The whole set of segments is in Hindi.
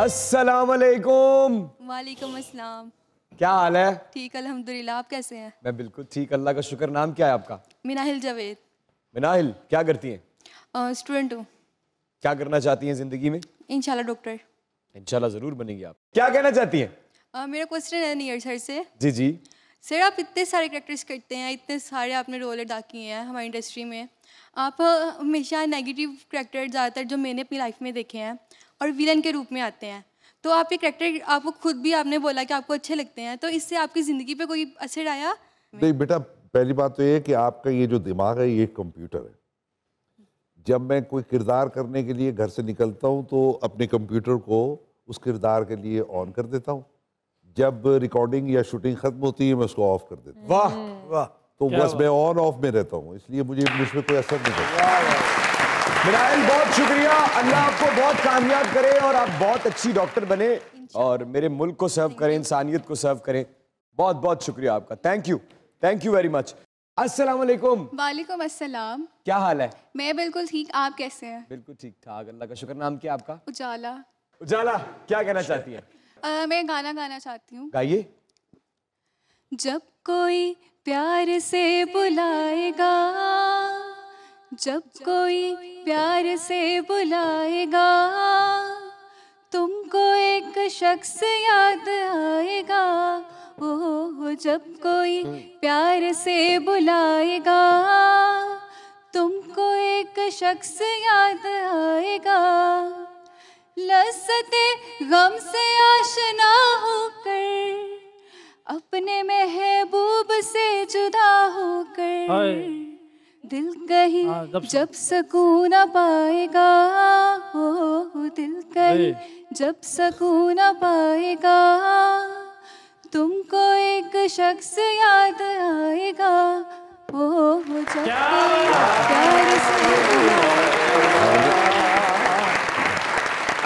अस्सलाम वालेकुम वालेकुम अस्सलाम क्या हाल है ठीक अल्हम्दुलिल्लाह आप कैसे हैं मैं बिल्कुल ठीक अल्लाह का शुक्र नाम क्या है आपका मिनाहिल जावेद मिनाहिल क्या करती हैं स्टूडेंट हूँ क्या करना चाहती हैं जिंदगी में इंशाल्लाह डॉक्टर इंशाल्लाह जरूर बनेंगी आप क्या कहना चाहती हैं मेरा क्वेश्चन है नियर सर से जी जी सर आप इतने सारे करेक्टर्स करते हैं इतने सारे आपने रोल अदा किए हैं हमारी इंडस्ट्री में आप हमेशा नेगेटिव करेक्टर ज़्यादातर जो मैंने अपनी लाइफ में देखे हैं और विलन के रूप में आते हैं तो आप ये करेक्टर आपको खुद भी आपने बोला कि आपको अच्छे लगते हैं तो इससे आपकी ज़िंदगी पे कोई असर आया नहीं बेटा पहली बात तो ये कि आपका ये जो दिमाग है ये कंप्यूटर है जब मैं कोई किरदार करने के लिए घर से निकलता हूँ तो अपने कंप्यूटर को उस किरदार के लिए ऑन कर देता हूँ जब रिकॉर्डिंग या शूटिंग ख़त्म होती है मैं उसको ऑफ कर देता हूँ वाह वाह तो बस मैं ऑन ऑफ में रहता हूँ इसलिए मुझे मुझ पर कोई असर नहीं पड़ता मिनाइल बहुत शुक्रिया अल्लाह आपको बहुत कामयाब करे और आप बहुत अच्छी डॉक्टर बने और मेरे मुल्क को सर्व करें इंसानियत को सर्व करें बहुत बहुत शुक्रिया आपका thank you thank you very much अस्सलाम वालेकुम वालेकुम अस्सलाम क्या हाल है मैं बिल्कुल ठीक आप कैसे हैं बिल्कुल ठीक ठाक अल्लाह का शुक्र नाम क्या आपका उजाला उजाला क्या कहना चाहती है आ, मैं गाना गाना चाहती हूँ गाइए जब कोई प्यार से बुलाएगा जब कोई प्यार से बुलाएगा तुमको एक शख्स याद आएगा ओ जब कोई प्यार से बुलाएगा तुमको एक शख्स याद आएगा लसते गम से आशना होकर अपने महबूब से जुदा होकर दिल कहीं हाँ, जब सकून पाएगा हो दिल कहीं जब सकून पाएगा तुमको एक शख्स याद आएगा हो जब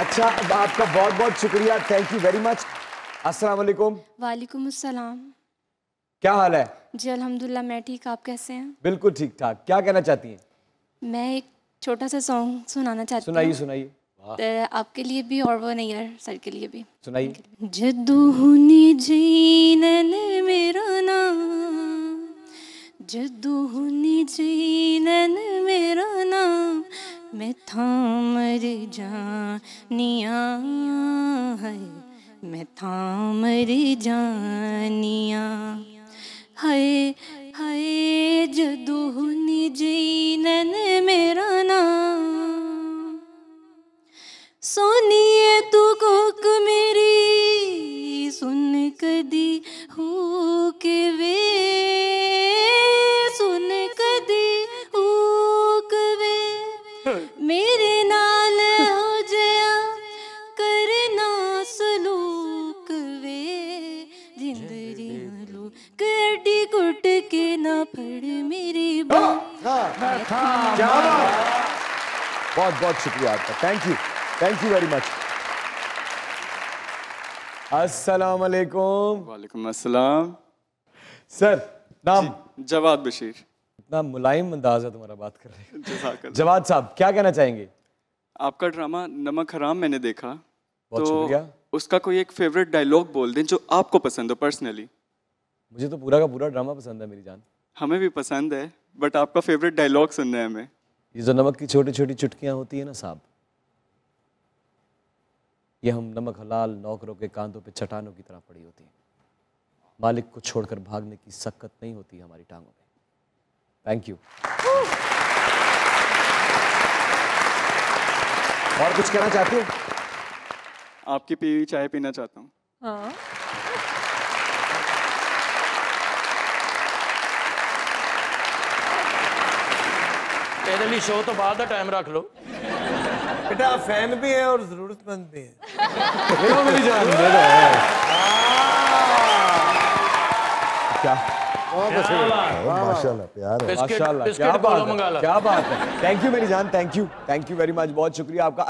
अच्छा आपका बहुत बहुत शुक्रिया थैंक यू वेरी मच असल वालेकुम वालेकुम असलम क्या हाल है जी अल्हम्दुलिल्लाह मैं ठीक आप कैसे हैं बिल्कुल ठीक ठाक क्या कहना चाहती हैं मैं एक छोटा सा सॉन्ग सुनाना चाहती हूँ सुनाइए सुनाइए तो आपके लिए भी और वो नहीं यार सर के लिए भी सुनाइए जदूहनी जीनन मेरा नाम जदूहनी जीनन मेरा नाम मैं थामर जानिया है मैं थाम जानिया 是。हाँ। बहुत बहुत शुक्रिया आपका thank you thank you very much अस्सलाम वालेकुम वालेकुम अस्सलाम सर नाम जवाद बशीर इतना मुलायम अंदाज है तुम्हारा बात कर रहे हैं जवाद साहब क्या कहना चाहेंगे आपका ड्रामा नमक हराम मैंने देखा बहुत तो उसका कोई एक फेवरेट डायलॉग बोल दें जो आपको पसंद हो पर्सनली मुझे तो पूरा का पूरा ड्रामा पसंद है मेरी जान हमें भी पसंद है बट आपका फेवरेट डायलॉग सुनना है हमें ये जो नमक की छोटी छोटी चुटकियाँ होती है ना साहब ये हम नमक हलाल नौकरों के कांधों पे चटानों की तरह पड़ी होती है मालिक को छोड़कर भागने की सक्कत नहीं होती हमारी टांगों में थैंक यू और कुछ कहना चाहते हो आपकी पी हुई चाय पीना चाहता हूँ हाँ तेरे लिए शो तो बाद टाइम रख लो बेटा आप फैन भी हैं और जरूरतमंद भी हैं तो माशाल्लाह क्या है क्या बात है थैंक यू मेरी जान thank you thank you very much बहुत शुक्रिया आपका